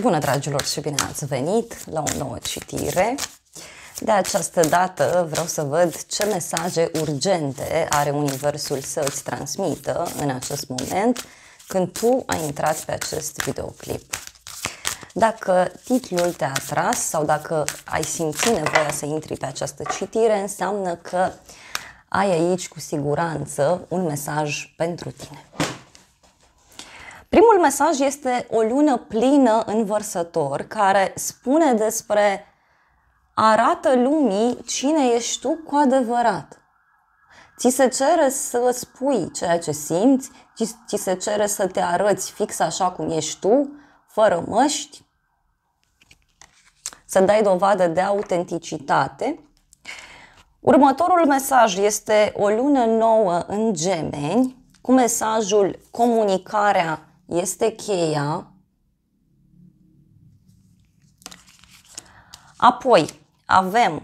Bună dragilor și bine ați venit la o nouă citire. De această dată vreau să văd ce mesaje urgente are Universul să îți transmită în acest moment când tu ai intrat pe acest videoclip. Dacă titlul te-a atras sau dacă ai simțit nevoia să intri pe această citire, înseamnă că ai aici cu siguranță un mesaj pentru tine. Primul mesaj este o lună plină în vărsător care spune despre arată lumii cine ești tu cu adevărat. Ți se cere să spui ceea ce simți, ți se cere să te arăți fix așa cum ești tu, fără măști, să dai dovadă de autenticitate. Următorul mesaj este o lună nouă în gemeni, cu mesajul comunicarea este cheia. Apoi avem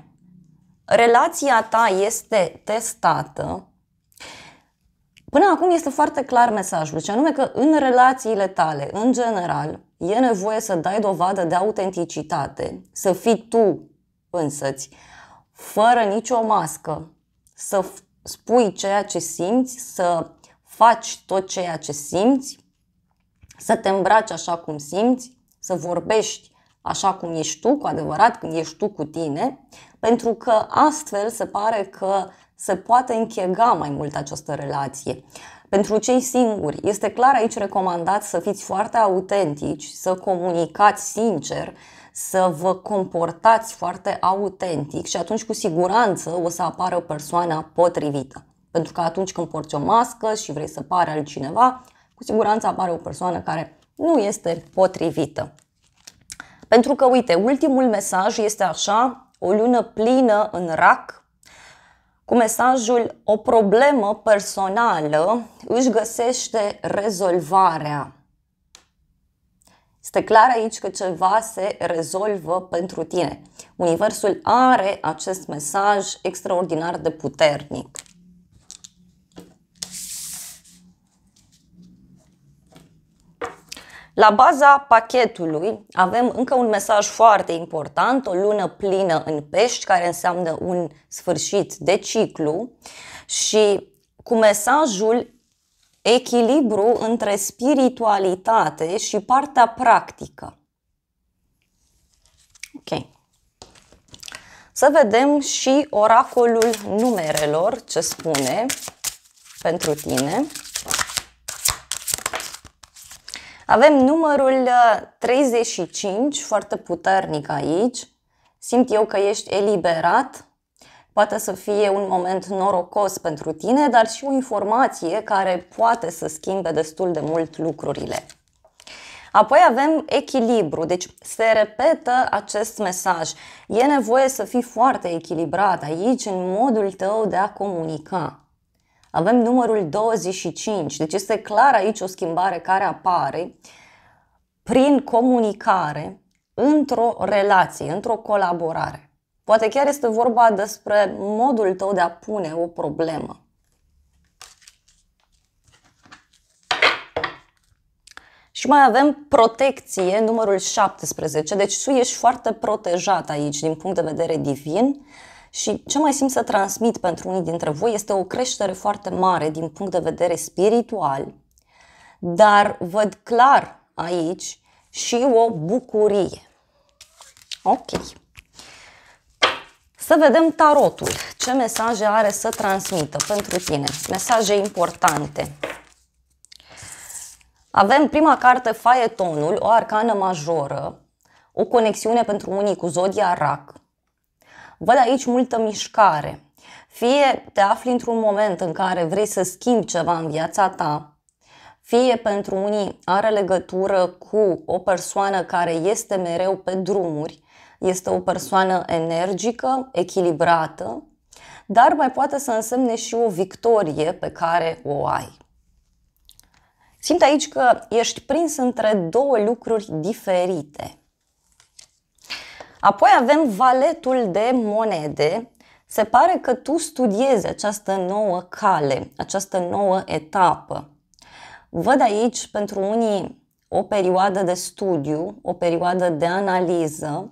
relația ta este testată. Până acum este foarte clar mesajul, și anume că în relațiile tale, în general, e nevoie să dai dovadă de autenticitate, să fii tu însăți, fără nicio mască, să spui ceea ce simți, să faci tot ceea ce simți, să te îmbraci așa cum simți, să vorbești așa cum ești tu, cu adevărat, când ești tu cu tine, pentru că astfel se pare că se poate închega mai mult această relație. Pentru cei singuri, este clar aici recomandat să fiți foarte autentici, să comunicați sincer, să vă comportați foarte autentic și atunci cu siguranță o să apară persoana potrivită. Pentru că atunci când porți o mască și vrei să pare altcineva, siguranță apare o persoană care nu este potrivită. Pentru că, uite, ultimul mesaj este așa, o lună plină în rac, cu mesajul o problemă personală își găsește rezolvarea. Este clar aici că ceva se rezolvă pentru tine. Universul are acest mesaj extraordinar de puternic. La baza pachetului avem încă un mesaj foarte important, o lună plină în pești, care înseamnă un sfârșit de ciclu și cu mesajul echilibru între spiritualitate și partea practică. Ok. Să vedem și oracolul numerelor ce spune pentru tine. Avem numărul 35, uh, foarte puternic aici. Simt eu că ești eliberat, poate să fie un moment norocos pentru tine, dar și o informație care poate să schimbe destul de mult lucrurile. Apoi avem echilibru, deci se repetă acest mesaj. E nevoie să fii foarte echilibrat aici în modul tău de a comunica avem numărul 25. Deci este clar aici o schimbare care apare prin comunicare într-o relație, într-o colaborare. Poate chiar este vorba despre modul tău de a pune o problemă. Și mai avem protecție, numărul 17, deci tu ești foarte protejat aici din punct de vedere divin. Și ce mai simt să transmit pentru unii dintre voi este o creștere foarte mare din punct de vedere spiritual, dar văd clar aici și o bucurie. Ok. Să vedem tarotul. Ce mesaje are să transmită pentru tine? Mesaje importante. Avem prima carte, Faetonul, o arcană majoră, o conexiune pentru unii cu Zodia Rac, Văd aici multă mișcare. Fie te afli într-un moment în care vrei să schimbi ceva în viața ta, fie pentru unii are legătură cu o persoană care este mereu pe drumuri, este o persoană energică, echilibrată, dar mai poate să însemne și o victorie pe care o ai. Simt aici că ești prins între două lucruri diferite. Apoi avem valetul de monede. Se pare că tu studiezi această nouă cale, această nouă etapă. Văd aici pentru unii o perioadă de studiu, o perioadă de analiză.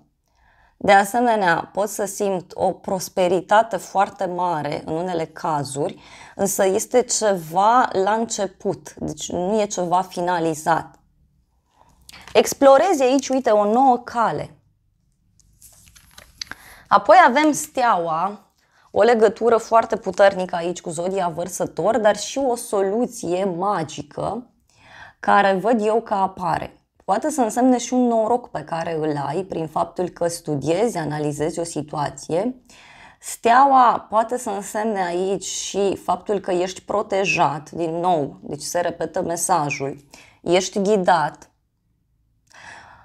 De asemenea, pot să simt o prosperitate foarte mare în unele cazuri, însă este ceva la început, deci nu e ceva finalizat. Explorezi aici, uite, o nouă cale, Apoi avem steaua, o legătură foarte puternică aici cu zodia vărsător, dar și o soluție magică care văd eu că apare. Poate să însemne și un noroc pe care îl ai prin faptul că studiezi, analizezi o situație. Steaua poate să însemne aici și faptul că ești protejat, din nou, deci se repetă mesajul, ești ghidat,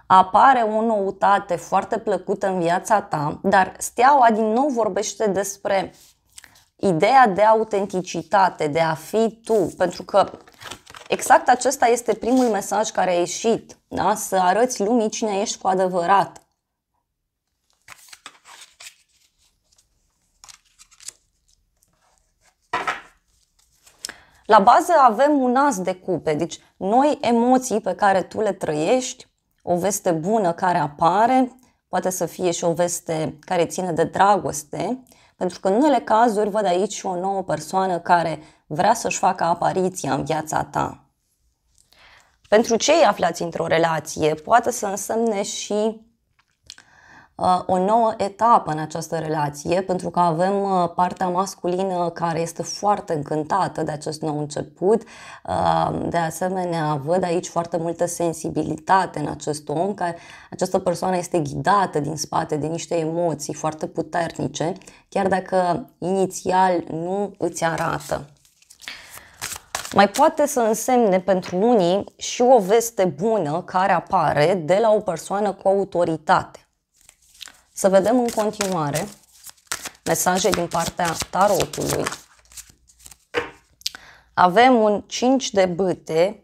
apare o noutate foarte plăcută în viața ta, dar steaua din nou vorbește despre ideea de autenticitate, de a fi tu, pentru că exact acesta este primul mesaj care a ieșit, da? să arăți lumii cine ești cu adevărat. La bază avem un as de cupe, deci noi emoții pe care tu le trăiești o veste bună care apare, poate să fie și o veste care ține de dragoste, pentru că în unele cazuri văd aici și o nouă persoană care vrea să-și facă apariția în viața ta. Pentru cei aflați într-o relație, poate să însemne și Uh, o nouă etapă în această relație, pentru că avem uh, partea masculină care este foarte încântată de acest nou început. Uh, de asemenea, văd aici foarte multă sensibilitate în acest om, că această persoană este ghidată din spate de niște emoții foarte puternice, chiar dacă inițial nu îți arată. Mai poate să însemne pentru unii și o veste bună care apare de la o persoană cu autoritate să vedem în continuare mesaje din partea tarotului. Avem un 5 de bâte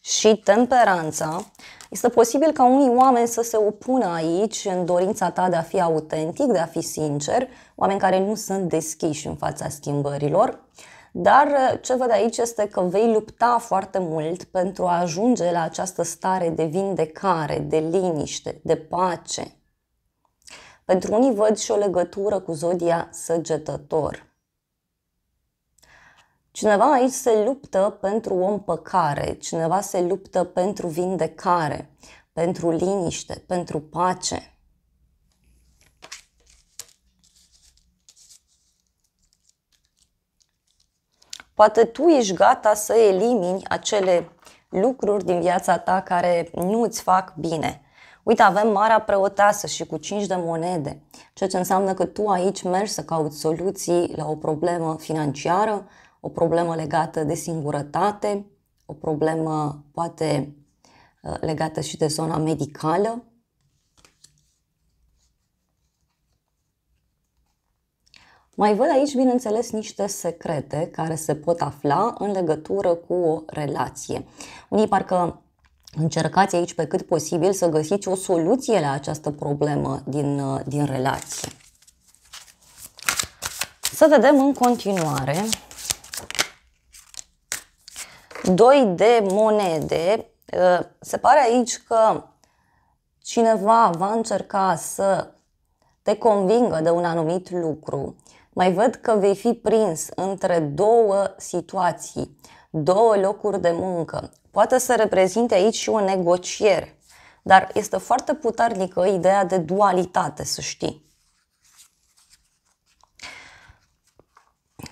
și temperanța. Este posibil ca unii oameni să se opună aici în dorința ta de a fi autentic, de a fi sincer, oameni care nu sunt deschiși în fața schimbărilor. Dar uh, ce văd aici este că vei lupta foarte mult pentru a ajunge la această stare de vindecare, de liniște, de pace, pentru unii văd și o legătură cu zodia săgetător. Cineva aici se luptă pentru o împăcare, cineva se luptă pentru vindecare, pentru liniște, pentru pace. Poate tu ești gata să elimini acele lucruri din viața ta care nu îți fac bine uite, avem Marea Preoteasă și cu 5 de monede, ceea ce înseamnă că tu aici mergi să cauți soluții la o problemă financiară, o problemă legată de singurătate, o problemă poate uh, legată și de zona medicală. Mai văd aici, bineînțeles, niște secrete care se pot afla în legătură cu o relație. Unii parcă Încercați aici pe cât posibil să găsiți o soluție la această problemă din, uh, din relație. Să vedem în continuare. Doi de monede. Uh, se pare aici că cineva va încerca să te convingă de un anumit lucru. Mai văd că vei fi prins între două situații, două locuri de muncă, poate să reprezinte aici și o negociere. Dar este foarte puternică ideea de dualitate, să știi.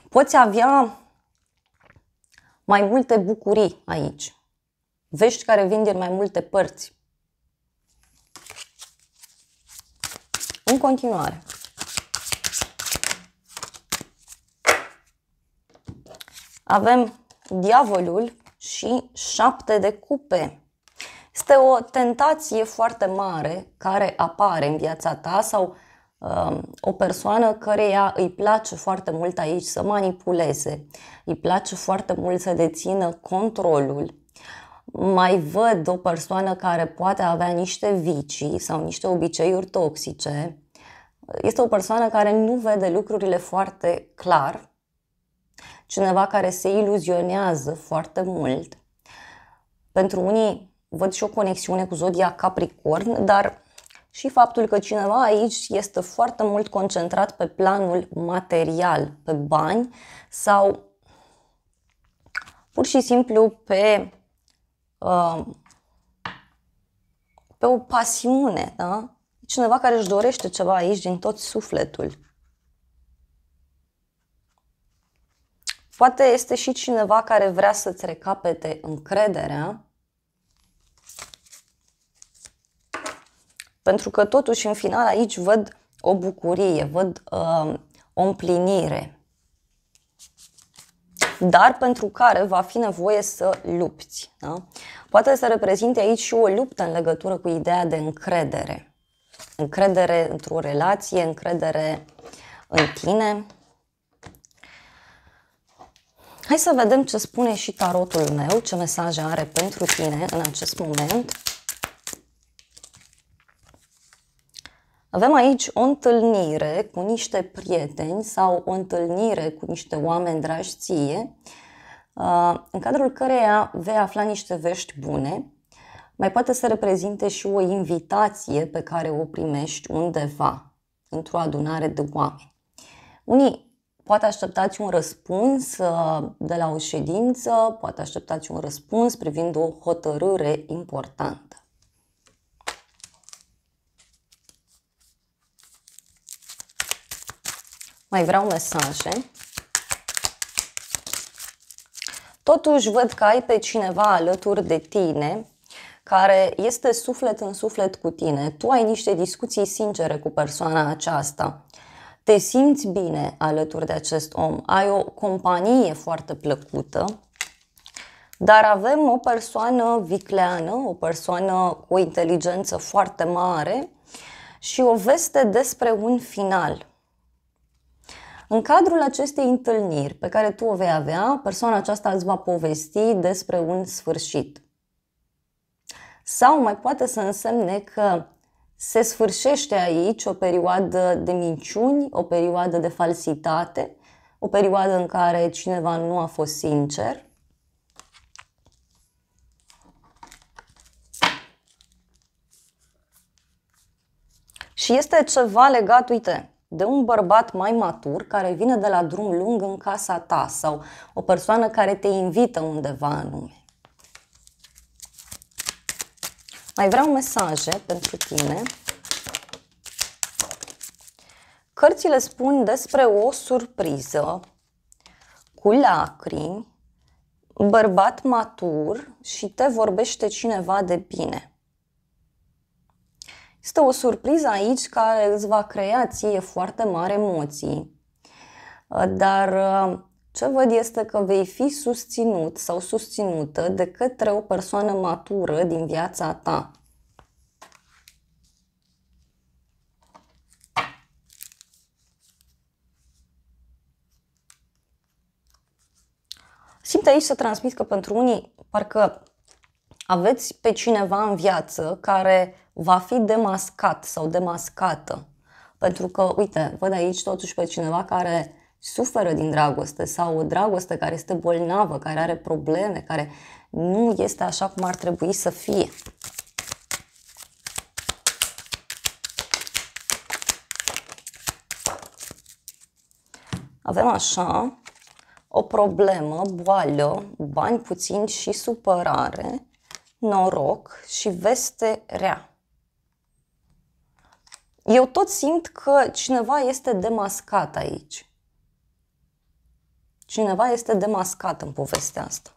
Poți avea mai multe bucurii aici. Vești care vin din mai multe părți. În continuare. Avem diavolul și 7 de cupe. Este o tentație foarte mare care apare în viața ta sau um, o persoană căreia îi place foarte mult aici să manipuleze, îi place foarte mult să dețină controlul. Mai văd o persoană care poate avea niște vicii sau niște obiceiuri toxice. Este o persoană care nu vede lucrurile foarte clar cineva care se iluzionează foarte mult. Pentru unii văd și o conexiune cu zodia Capricorn, dar și faptul că cineva aici este foarte mult concentrat pe planul material, pe bani sau pur și simplu pe, uh, pe o pasiune, da? Cineva care își dorește ceva aici din tot sufletul. Poate este și cineva care vrea să-ți recapete încrederea, pentru că totuși în final aici văd o bucurie, văd uh, o împlinire, dar pentru care va fi nevoie să lupți. Da? Poate să reprezinte aici și o luptă în legătură cu ideea de încredere. Încredere într-o relație, încredere în tine, Hai să vedem ce spune și tarotul meu, ce mesaje are pentru tine în acest moment. Avem aici o întâlnire cu niște prieteni sau o întâlnire cu niște oameni dragi ție, uh, în cadrul căreia vei afla niște vești bune, mai poate să reprezinte și o invitație pe care o primești undeva, într-o adunare de oameni. Unii Poate așteptați un răspuns uh, de la o ședință, poate așteptați un răspuns privind o hotărâre importantă. Mai vreau mesaje. Totuși văd că ai pe cineva alături de tine care este suflet în suflet cu tine. Tu ai niște discuții sincere cu persoana aceasta te simți bine alături de acest om, ai o companie foarte plăcută, dar avem o persoană vicleană, o persoană cu o inteligență foarte mare și o veste despre un final. În cadrul acestei întâlniri pe care tu o vei avea, persoana aceasta îți va povesti despre un sfârșit. Sau mai poate să însemne că se sfârșește aici o perioadă de minciuni, o perioadă de falsitate, o perioadă în care cineva nu a fost sincer. Și este ceva legat, uite, de un bărbat mai matur care vine de la drum lung în casa ta sau o persoană care te invită undeva anume. Mai vreau mesaje pentru tine. Cărțile spun despre o surpriză cu lacrimi, bărbat matur și te vorbește cineva de bine. Este o surpriză aici care îți va crea ție foarte mari emoții, dar ce văd este că vei fi susținut sau susținută de către o persoană matură din viața ta. Simt aici să transmit că pentru unii parcă aveți pe cineva în viață care va fi demascat sau demascată. Pentru că, uite, văd aici totuși pe cineva care suferă din dragoste sau o dragoste care este bolnavă, care are probleme, care nu este așa cum ar trebui să fie. Avem așa o problemă, boală, bani puțini și supărare, noroc și veste rea. Eu tot simt că cineva este demascat aici Cineva este demascat în povestea asta.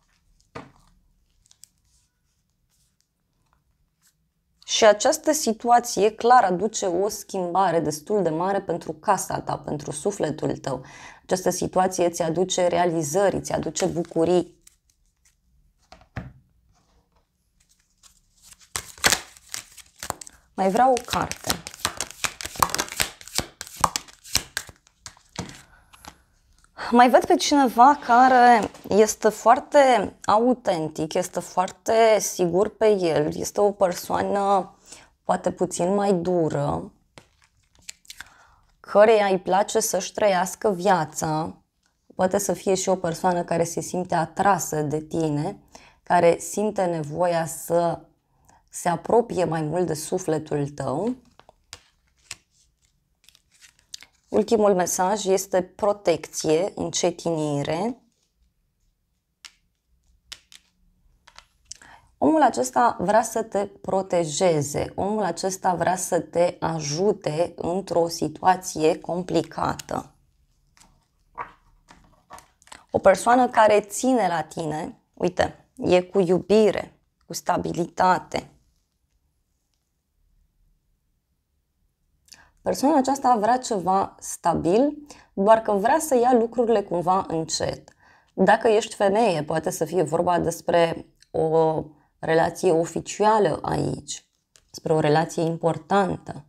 Și această situație clar aduce o schimbare destul de mare pentru casa ta, pentru sufletul tău. Această situație îți aduce realizări, îți aduce bucurii. Mai vreau o carte. mai văd pe cineva care este foarte autentic, este foarte sigur pe el, este o persoană poate puțin mai dură, căreia îi place să-și trăiască viața, poate să fie și o persoană care se simte atrasă de tine, care simte nevoia să se apropie mai mult de sufletul tău Ultimul mesaj este protecție, încetinire. Omul acesta vrea să te protejeze, omul acesta vrea să te ajute într-o situație complicată. O persoană care ține la tine, uite, e cu iubire, cu stabilitate, Persoana aceasta vrea ceva stabil, doar că vrea să ia lucrurile cumva încet. Dacă ești femeie, poate să fie vorba despre o relație oficială aici, despre o relație importantă,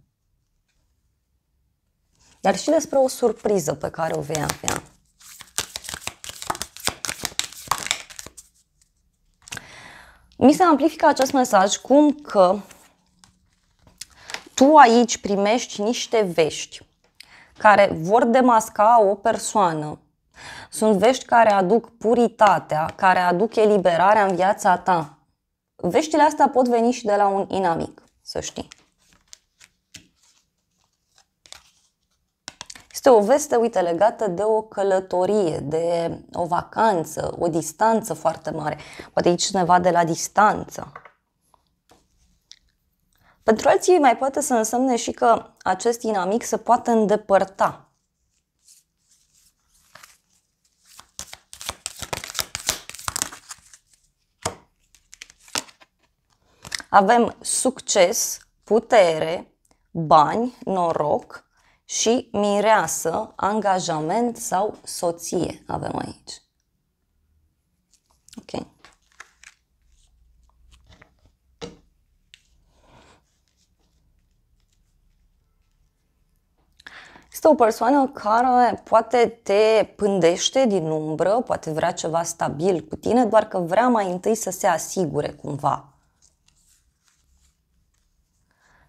dar și despre o surpriză pe care o vei avea. Mi se amplifică acest mesaj cum că tu aici primești niște vești care vor demasca o persoană. Sunt vești care aduc puritatea, care aduc eliberarea în viața ta. Veștile astea pot veni și de la un inamic, să știi. Este o veste, uite, legată de o călătorie, de o vacanță, o distanță foarte mare. Poate aici cineva de la distanță. Pentru alții mai poate să însemne și că acest inamic se poate îndepărta avem succes, putere, bani, noroc și mireasă, angajament sau soție avem aici. Okay. Este o persoană care poate te pândește din umbră, poate vrea ceva stabil cu tine, doar că vrea mai întâi să se asigure cumva.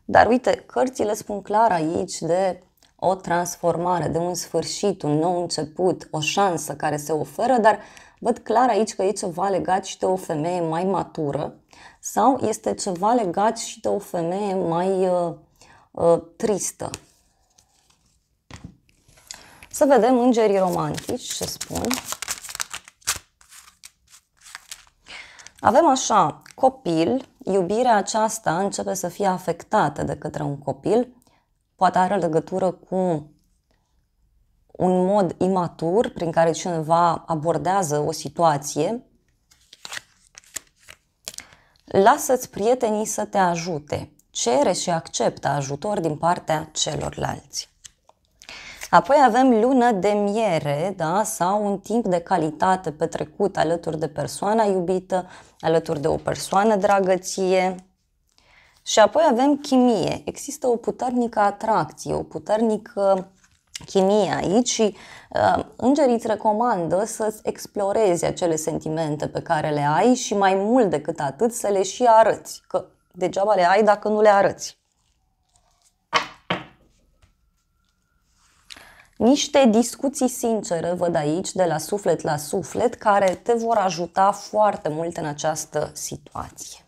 Dar uite, cărțile spun clar aici de o transformare, de un sfârșit, un nou început, o șansă care se oferă, dar văd clar aici că e ceva legat și de o femeie mai matură sau este ceva legat și de o femeie mai uh, uh, tristă, să vedem îngerii romantici ce spun. Avem așa, copil, iubirea aceasta începe să fie afectată de către un copil, poate are legătură cu un mod imatur prin care cineva abordează o situație. Lasă-ți prietenii să te ajute. Cere și acceptă ajutor din partea celorlalți. Apoi avem lună de miere da? sau un timp de calitate petrecut alături de persoana iubită, alături de o persoană dragăție. Și apoi avem chimie. Există o puternică atracție, o puternică chimie aici și uh, îngerii îți recomandă să-ți explorezi acele sentimente pe care le ai și mai mult decât atât să le și arăți, că degeaba le ai dacă nu le arăți. niște discuții sincere, văd aici, de la suflet la suflet, care te vor ajuta foarte mult în această situație.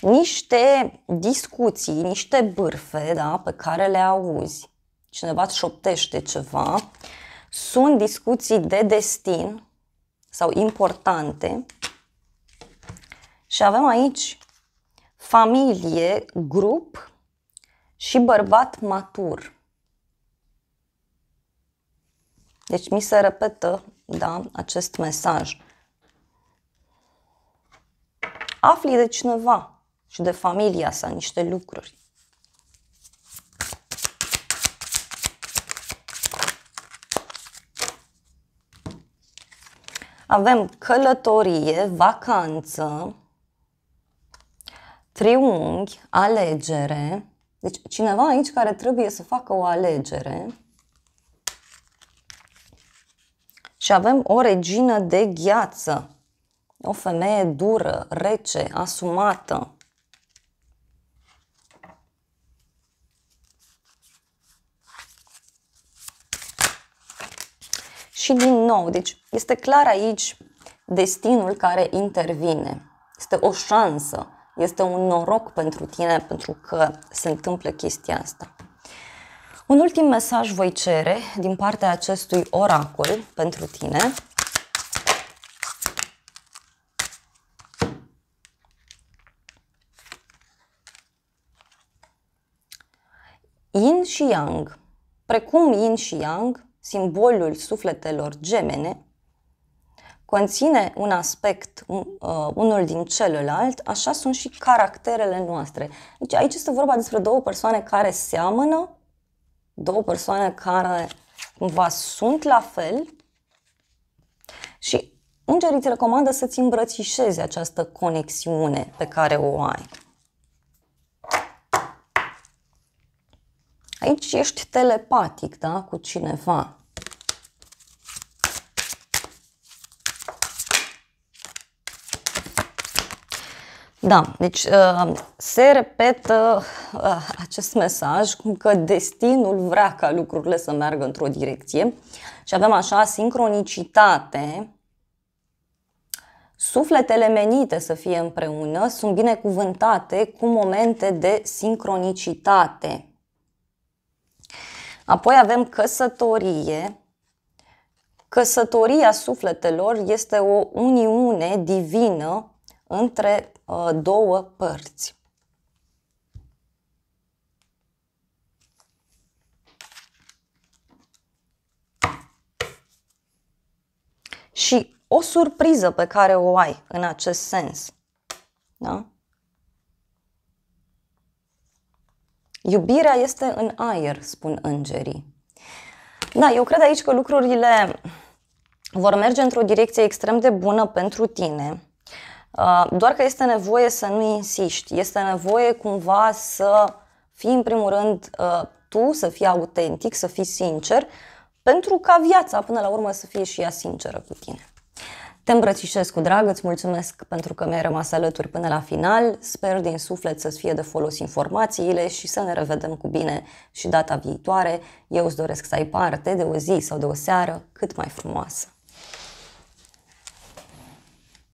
Niște discuții, niște bârfe da, pe care le auzi, cineva îți șoptește ceva, sunt discuții de destin sau importante și avem aici familie, grup și bărbat matur. Deci mi se repetă, da, acest mesaj. Afli de cineva și de familia sa niște lucruri. Avem călătorie, vacanță, triunghi, alegere. Deci cineva aici care trebuie să facă o alegere. Și avem o regină de gheață. O femeie dură, rece, asumată. Și din nou, deci este clar aici destinul care intervine. Este o șansă este un noroc pentru tine pentru că se întâmplă chestia asta. Un ultim mesaj voi cere din partea acestui oracol pentru tine. Yin și Yang, precum Yin și Yang, simbolul sufletelor gemene, conține un aspect uh, unul din celălalt, așa sunt și caracterele noastre. Deci aici este vorba despre două persoane care seamănă, două persoane care cumva sunt la fel și îngerii îți recomandă să-ți îmbrățișezi această conexiune pe care o ai. Aici ești telepatic da? cu cineva. Da, deci uh, se repetă uh, acest mesaj cum că destinul vrea ca lucrurile să meargă într-o direcție și avem așa sincronicitate, sufletele menite să fie împreună sunt binecuvântate cu momente de sincronicitate. Apoi avem căsătorie. Căsătoria sufletelor este o uniune divină între Uh, două părți. Și o surpriză pe care o ai în acest sens. Da? Iubirea este în aer, spun îngerii. Da, eu cred aici că lucrurile vor merge într-o direcție extrem de bună pentru tine. Uh, doar că este nevoie să nu insiști, este nevoie cumva să fii în primul rând uh, tu, să fii autentic, să fii sincer, pentru ca viața până la urmă să fie și ea sinceră cu tine. Te îmbrățișez cu drag, îți mulțumesc pentru că mi-ai rămas alături până la final, sper din suflet să-ți fie de folos informațiile și să ne revedem cu bine și data viitoare. Eu îți doresc să ai parte de o zi sau de o seară cât mai frumoasă.